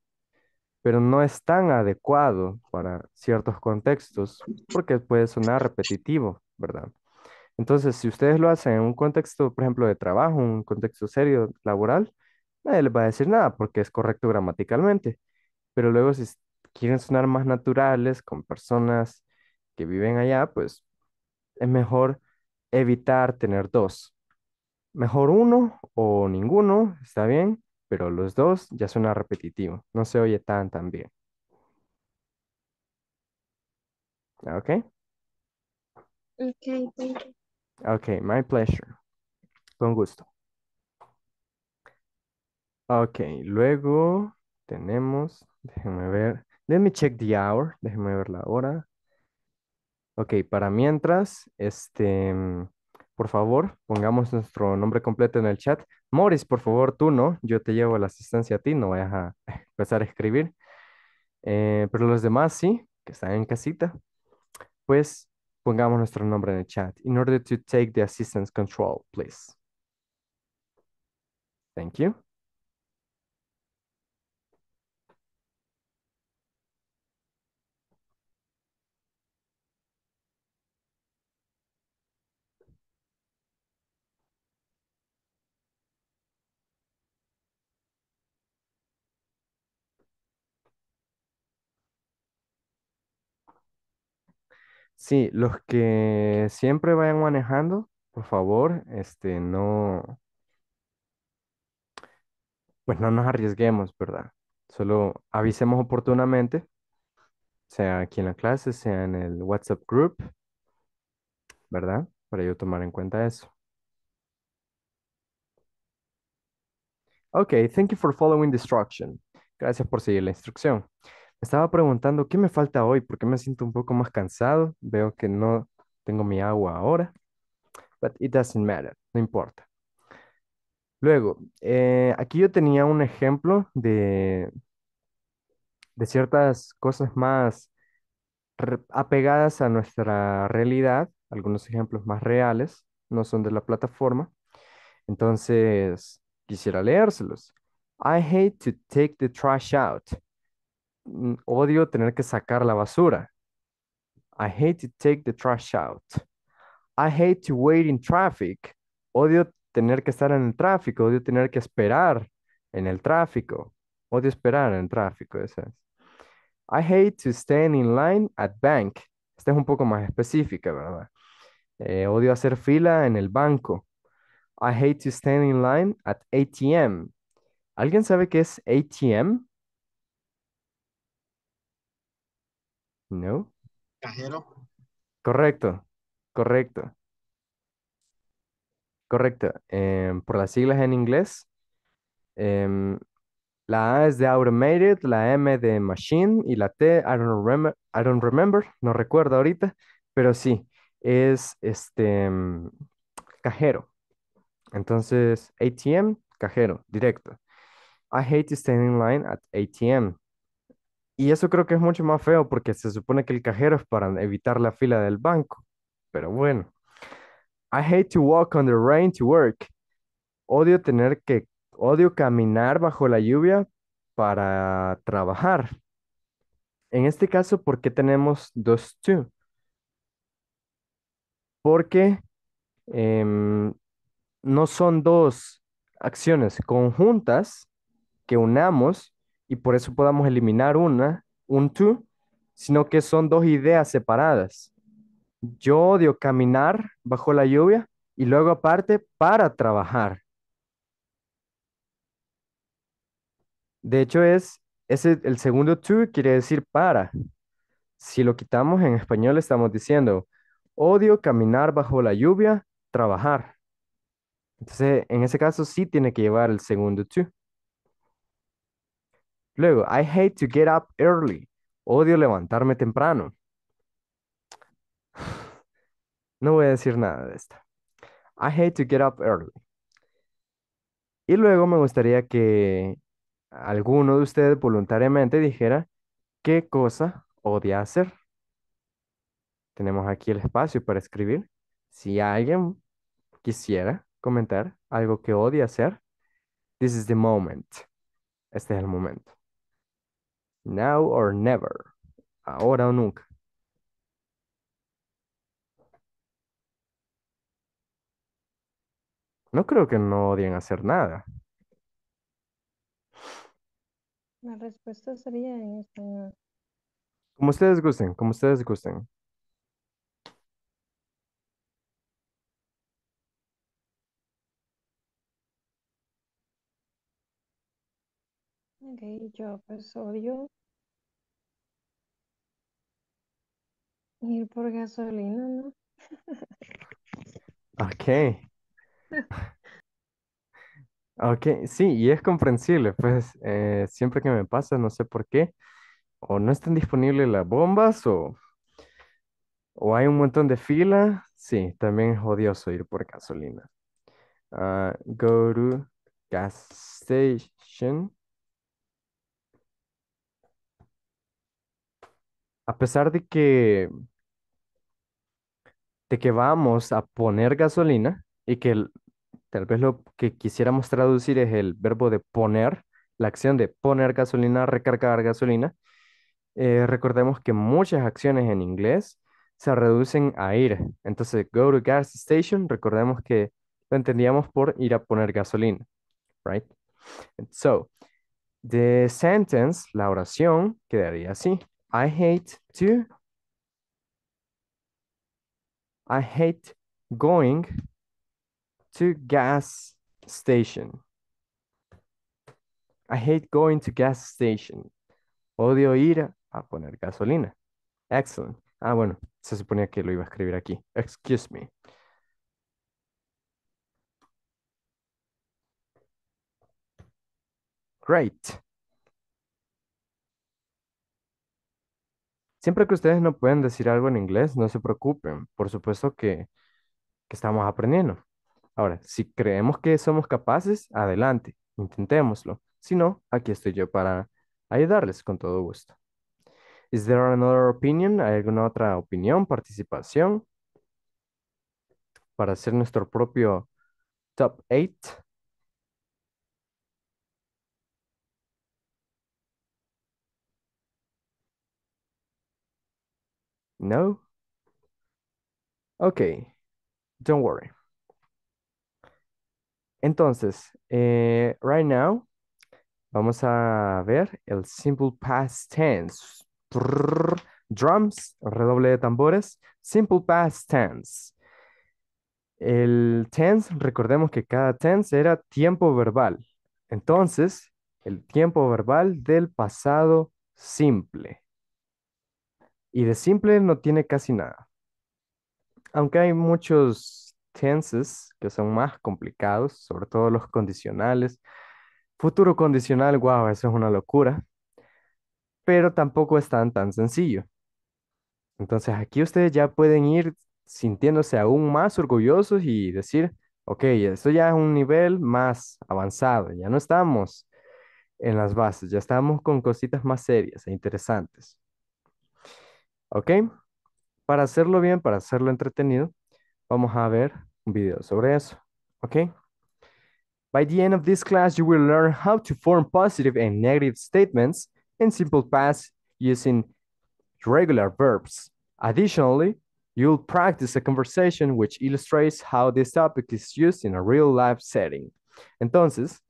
pero no es tan adecuado para ciertos contextos porque puede sonar repetitivo, ¿verdad? Entonces, si ustedes lo hacen en un contexto, por ejemplo, de trabajo, un contexto serio laboral, nadie les va a decir nada porque es correcto gramaticalmente. Pero luego si quieren sonar más naturales con personas que viven allá, pues es mejor evitar tener dos. Mejor uno o ninguno, está bien, pero los dos ya suena repetitivo, no se oye tan tan bien. ¿Ah, ¿Ok? Ok, thank Ok, my pleasure. Con gusto. Ok, luego tenemos, déjenme ver, let me check the hour, déjenme ver la hora. Ok, para mientras, este, mm, por favor, pongamos nuestro nombre completo en el chat. Morris, por favor, tú no, yo te llevo la asistencia a ti, no vayas a empezar a escribir. Eh, pero los demás sí, que están en casita, pues pongamos nuestro nombre en el chat. In order to take the assistance control, please. Thank you. Sí, los que siempre vayan manejando, por favor, este, no, pues no nos arriesguemos, ¿verdad? Solo avisemos oportunamente, sea aquí en la clase, sea en el WhatsApp group, ¿verdad? Para yo tomar en cuenta eso. Ok, thank you for following the instruction. Gracias por seguir la instrucción. Estaba preguntando, ¿qué me falta hoy? Porque me siento un poco más cansado. Veo que no tengo mi agua ahora. But it doesn't matter, no importa. Luego, eh, aquí yo tenía un ejemplo de, de ciertas cosas más apegadas a nuestra realidad, algunos ejemplos más reales, no son de la plataforma. Entonces, quisiera leérselos. I hate to take the trash out. Mm, odio tener que sacar la basura. I hate to take the trash out. I hate to wait in traffic. Odio tener que estar en el tráfico, odio tener que esperar en el tráfico. Odio esperar en el tráfico, eso es. I hate to stand in line at bank. Esta es un poco más específica, ¿verdad? Eh, odio hacer fila en el banco. I hate to stand in line at ATM. ¿Alguien sabe qué es ATM? No. Cajero. Correcto, correcto. Correcto. Em, por las siglas en inglés, em, la A es de automated, la M de machine y la T, I don't, remember, no recuerdo ahorita, pero sí, es este em, cajero. Entonces, ATM, cajero, directo. I hate standing in line at ATM. Y eso creo que es mucho más feo porque se supone que el cajero es para evitar la fila del banco. Pero bueno. I hate to walk on the rain to work. Odio tener que, odio caminar bajo la lluvia para trabajar. En este caso, ¿por qué tenemos dos to? Porque em, no son dos acciones conjuntas que unamos y por eso podamos eliminar una, un tú, sino que son dos ideas separadas. Yo odio caminar bajo la lluvia y luego aparte para trabajar. De hecho es, el segundo tú quiere decir para. Si lo quitamos en español estamos diciendo, odio caminar bajo la lluvia, trabajar. Entonces, en ese caso sí tiene que llevar el segundo to. Luego, I hate to get up early. Odio levantarme temprano. No voy a decir nada de esto. I hate to get up early. Y luego me gustaría que alguno de ustedes voluntariamente dijera qué cosa odia hacer. Tenemos aquí el espacio para escribir. Si alguien quisiera comentar algo que odia hacer, this is the moment. Este es el momento. Now or never. Ahora o nunca. No creo que no odien hacer nada. La respuesta sería en español. Como ustedes gusten, como ustedes gusten. Ok, yo pues odio ir por gasolina, ¿no? Ok, ok, sí, y es comprensible, pues eh, siempre que me pasa, no sé por qué, o no están disponibles las bombas o, o hay un montón de fila, sí, también es odioso ir por gasolina. Ah, go to gas station. a pesar de que, de que vamos a poner gasolina y que tal vez lo que quisiéramos traducir es el verbo de poner, la acción de poner gasolina, recargar gasolina, eh, recordemos que muchas acciones en inglés se reducen a ir. Entonces, go to gas station, recordemos que lo entendíamos por ir a poner gasolina, right? so, the sentence, la oración, quedaría así. I hate to. I hate going to gas station. I hate going to gas station. Odio ir a, poner gasolina. Excellent. Ah, bueno, se suponía que lo iba a escribir aquí. Excuse me. Great. Siempre que ustedes no pueden decir algo en inglés, no se preocupen. Por supuesto que, estamos aprendiendo. Ahora, si creemos que somos capaces, adelante, intentémoslo. Si no, aquí estoy yo para ayudarles con todo gusto. Is there another opinion? ¿Hay alguna otra opinión, participación? Para hacer nuestro propio top 8. No? Ok, don't worry. Entonces, eh, right now, vamos a ver el simple past tense. drums, redoble de tambores, simple past tense. El tense, recordemos que cada tense era tiempo verbal. Entonces, el tiempo verbal del pasado simple y de simple no tiene casi nada. Aunque hay muchos tenses que son más complicados, sobre todo los condicionales. Futuro condicional, wow, eso es una locura, pero tampoco es tan, tan sencillo. Entonces aquí ustedes ya pueden ir sintiéndose aún más orgullosos y decir, ok, esto ya es un nivel más avanzado, ya no estamos en las bases, ya estamos con cositas más serias e interesantes. ¿Ok? Para hacerlo bien, para hacerlo entretenido, vamos a ver un video sobre eso. ¿Ok? By the end of this class, you will learn how to form positive and negative statements in simple past using regular verbs. Additionally, you'll practice a conversation which illustrates how this topic is used in a real life setting. Entonces,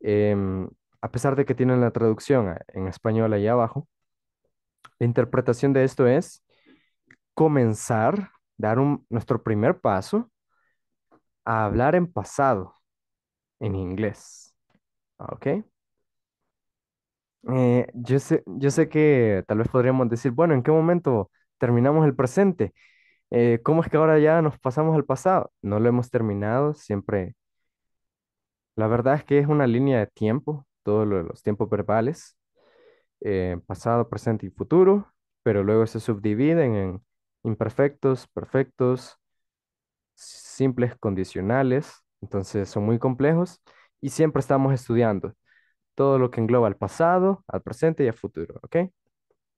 em, a pesar de que tienen la traducción en español ahí abajo, la interpretación de esto es comenzar, dar nuestro primer paso a hablar en pasado, en inglés. Ah, ¿Ok? Eh, yo, sé, yo sé que tal vez podríamos decir, bueno, ¿en qué momento terminamos el presente? Eh, ¿cómo es que ahora ya nos pasamos al pasado? No lo hemos terminado, siempre. La verdad es que es una línea de tiempo, todo lo de los tiempos verbales. Eh, pasado, presente y futuro, pero luego se subdividen en imperfectos, perfectos, simples, condicionales, entonces son muy complejos y siempre estamos estudiando todo lo que engloba al pasado, al presente y al futuro, ¿ok?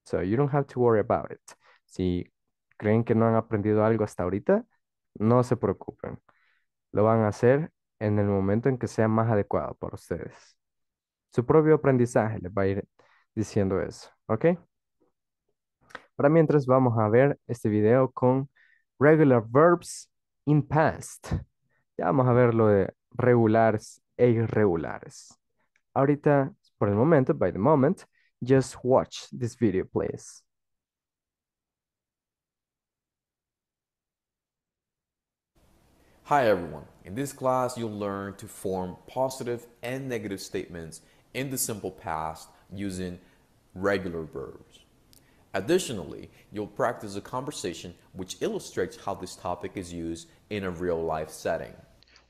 So you don't have to worry about it. Si creen que no han aprendido algo hasta ahorita, no se preocupen. Lo van a hacer en el momento en que sea más adecuado para ustedes. Su propio aprendizaje les va a ir diciendo eso, ¿ok? Para mientras vamos a ver este video con regular verbs in past. Ya vamos a ver lo de regulares e irregulares. Ahorita, por el momento, by the moment, just watch this video, please. Hi everyone, in this class you'll learn to form positive and negative statements in the simple past using regular verbs. Additionally, you'll practice a conversation which illustrates how this topic is used in a real life setting.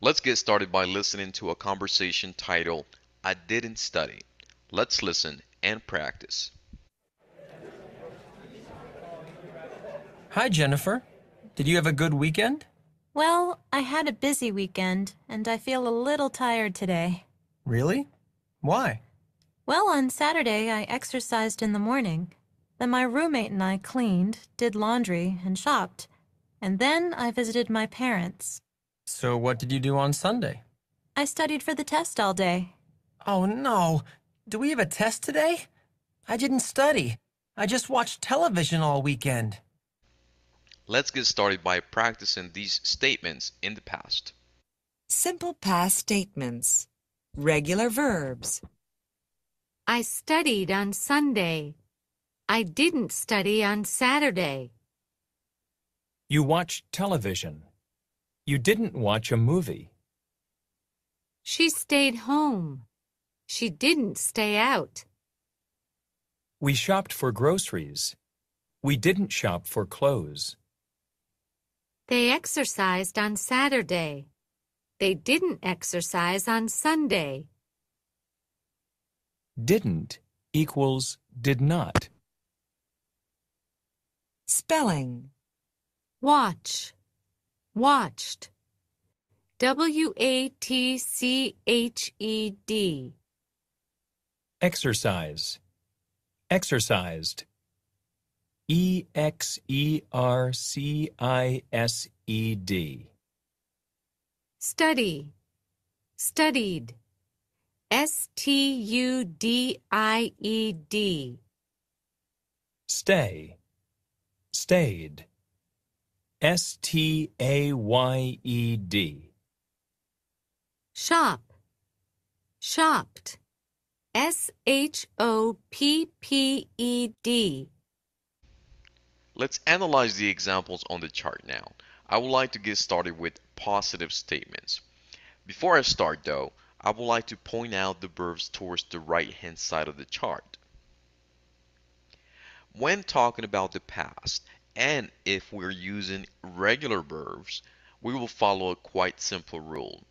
Let's get started by listening to a conversation titled, I Didn't Study. Let's listen and practice. Hi, Jennifer. Did you have a good weekend? Well, I had a busy weekend, and I feel a little tired today. Really? Why? Well, on Saturday, I exercised in the morning. Then my roommate and I cleaned, did laundry, and shopped. And then I visited my parents. So what did you do on Sunday? I studied for the test all day. Oh, no. Do we have a test today? I didn't study. I just watched television all weekend. Let's get started by practicing these statements in the past. Simple past statements. Regular verbs. I studied on Sunday. I didn't study on Saturday. You watched television. You didn't watch a movie. She stayed home. She didn't stay out. We shopped for groceries. We didn't shop for clothes. They exercised on Saturday. They didn't exercise on Sunday. Didn't equals did not. Spelling. Watch. Watched. W-A-T-C-H-E-D. Exercise. Exercised. E-X-E-R-C-I-S-E-D. Study. Studied. S-T-U-D-I-E-D. Stay. Stayed. S-T-A-Y-E-D. Shop. Shopped. S-H-O-P-P-E-D. Let's analyze the examples on the chart now. I would like to get started with positive statements. Before I start though, I would like to point out the verbs towards the right hand side of the chart. When talking about the past, and if we're using regular verbs, we will follow a quite simple rule.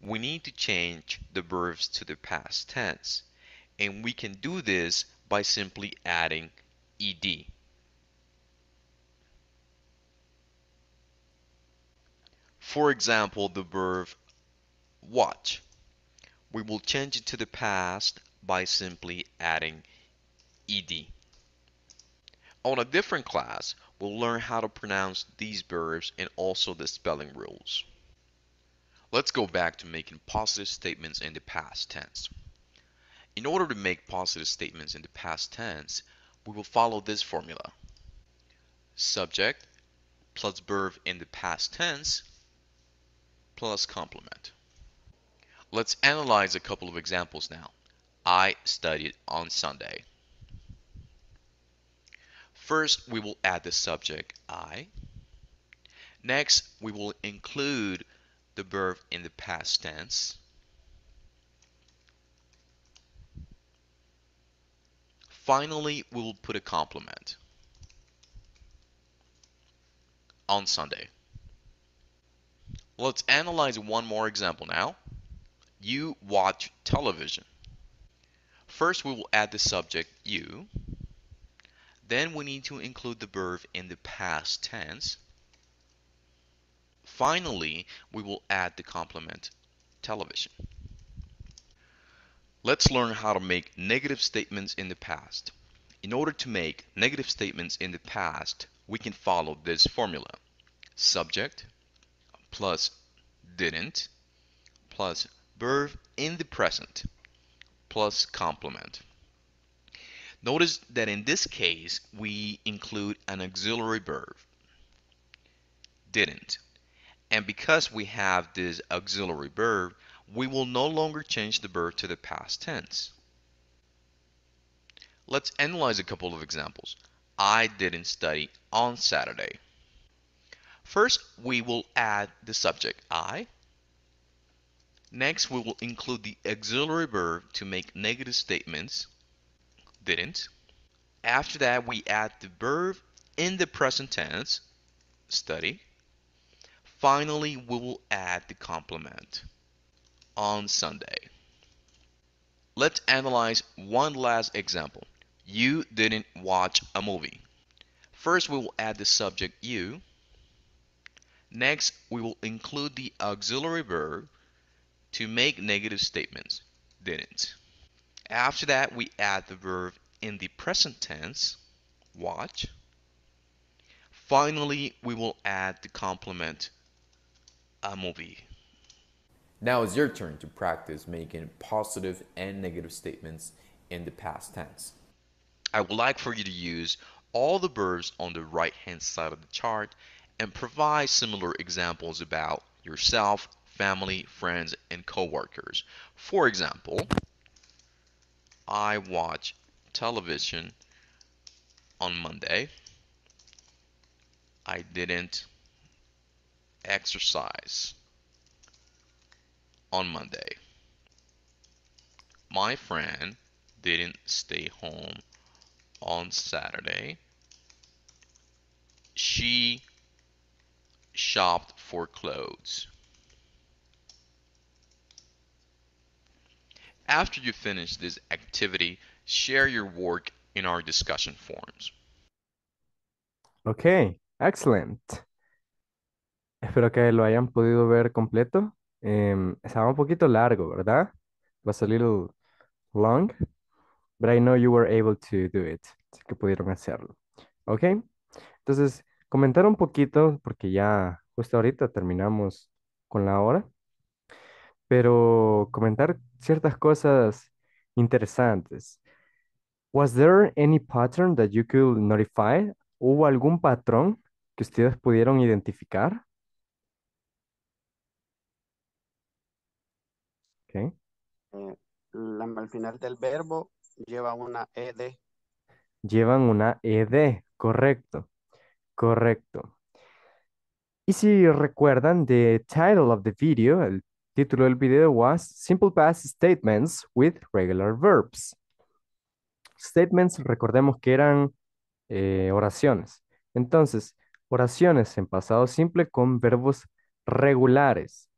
We need to change the verbs to the past tense, and we can do this by simply adding ed. For example, the verb watch we will change it to the past by simply adding ed. On a different class, we'll learn how to pronounce these verbs and also the spelling rules. Let's go back to making positive statements in the past tense. In order to make positive statements in the past tense, we will follow this formula. Subject plus verb in the past tense plus complement. Let's analyze a couple of examples now. I studied on Sunday. First, we will add the subject I. Next, we will include the verb in the past tense. Finally, we will put a complement on Sunday. Let's analyze one more example now. You watch television. First, we will add the subject you. Then we need to include the verb in the past tense. Finally, we will add the complement television. Let's learn how to make negative statements in the past. In order to make negative statements in the past, we can follow this formula. Subject plus didn't plus verb in the present plus complement. Notice that in this case we include an auxiliary verb, didn't. And because we have this auxiliary verb, we will no longer change the verb to the past tense. Let's analyze a couple of examples. I didn't study on Saturday. First, we will add the subject I Next, we will include the auxiliary verb to make negative statements, didn't. After that, we add the verb in the present tense, study. Finally, we will add the complement, on Sunday. Let's analyze one last example. You didn't watch a movie. First, we will add the subject you. Next, we will include the auxiliary verb to make negative statements. Didn't. After that, we add the verb in the present tense, watch. Finally, we will add the complement, a movie. Now it's your turn to practice making positive and negative statements in the past tense. I would like for you to use all the verbs on the right hand side of the chart and provide similar examples about yourself family, friends, and coworkers. For example, I watch television on Monday. I didn't exercise on Monday. My friend didn't stay home on Saturday. She shopped for clothes. After you finish this activity, share your work in our discussion forums. Okay, excellent. Espero que lo hayan podido ver completo. Em, estaba un poquito largo, ¿verdad? Va a salir long, but I know you were able to do it. Así que pudieron hacerlo. Ok, entonces comentar un poquito, porque ya justo ahorita terminamos con la hora pero comentar ciertas cosas interesantes. Was there any pattern that you could notify? ¿Hubo algún patrón que ustedes pudieron identificar? Okay. Eh, al final del verbo lleva una ed. Llevan una ed, correcto, correcto. Y si recuerdan, the title of the video, el Título del video was Simple Past Statements with Regular Verbs. Statements, recordemos que eran eh, oraciones. Entonces, oraciones en pasado simple con verbos regulares.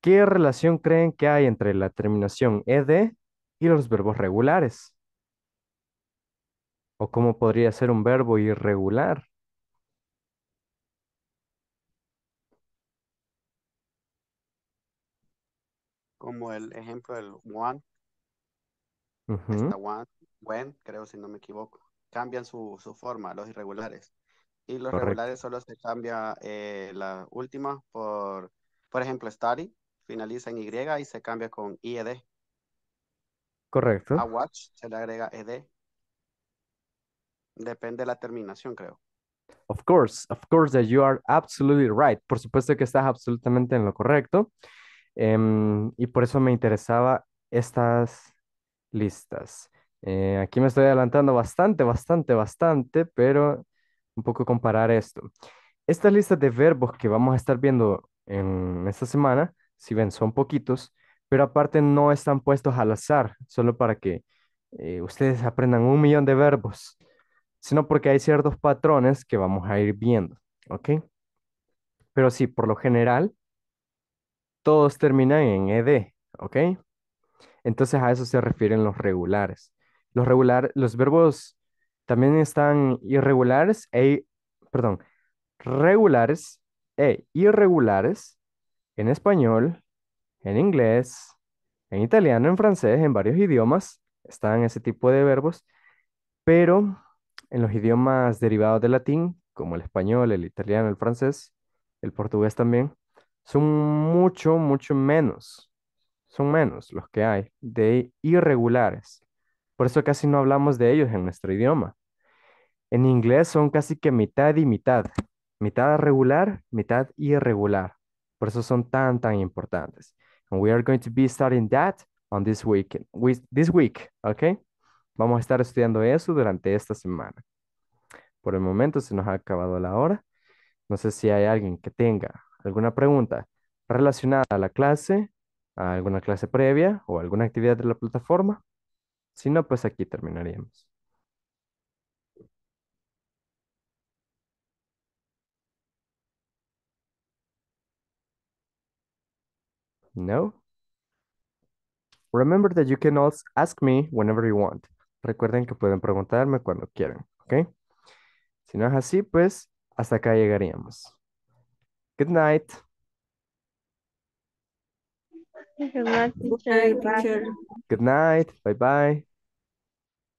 ¿Qué relación creen que hay entre la terminación ed y los verbos regulares? ¿O cómo podría ser un verbo irregular? como el ejemplo del One, esta One, When, creo si no me equivoco, cambian su, su forma, los irregulares. Y los regulares solo se cambia eh, la última por, por ejemplo, study, finaliza en Y y se cambia con IED. Correcto. A watch se le agrega ED. Depende de la terminación, creo. Of course, of course that you are absolutely right. Por supuesto que estás absolutamente en lo correcto. Em, y por eso me interesaba estas listas. Eh, aquí me estoy adelantando bastante, bastante, bastante, pero un poco comparar esto. Estas listas de verbos que vamos a estar viendo en esta semana, si ven, son poquitos, pero aparte no están puestos al azar, solo para que eh, ustedes aprendan un millón de verbos, sino porque hay ciertos patrones que vamos a ir viendo, ¿ok? Pero sí, por lo general, todos terminan en ed, ¿ok? Entonces a eso se refieren los regulares. Los, los verbos también están irregulares e, perdón, regulares e irregulares en español, en inglés, en italiano, en francés, en varios idiomas están ese tipo de verbos, pero en los idiomas derivados del latín, como el español, el italiano, el francés, el portugués también, son mucho, mucho menos. Son menos los que hay de irregulares. Por eso casi no hablamos de ellos en nuestro idioma. En inglés son casi que mitad y mitad. Mitad regular, mitad irregular. Por eso son tan, tan importantes. we are going to be studying that on this weekend. this week, okay? Vamos a estar estudiando eso durante esta semana. Por el momento se nos ha acabado la hora. No sé si hay alguien que tenga alguna pregunta relacionada a la clase, a alguna clase previa o alguna actividad de la plataforma. Si no, pues aquí terminaríamos. No? Remember that you can also ask me whenever you want. Recuerden que pueden preguntarme cuando quieran, ¿ok? Si no es así, pues hasta acá llegaríamos. Good night. Good night, teacher. Good night. Bye-bye.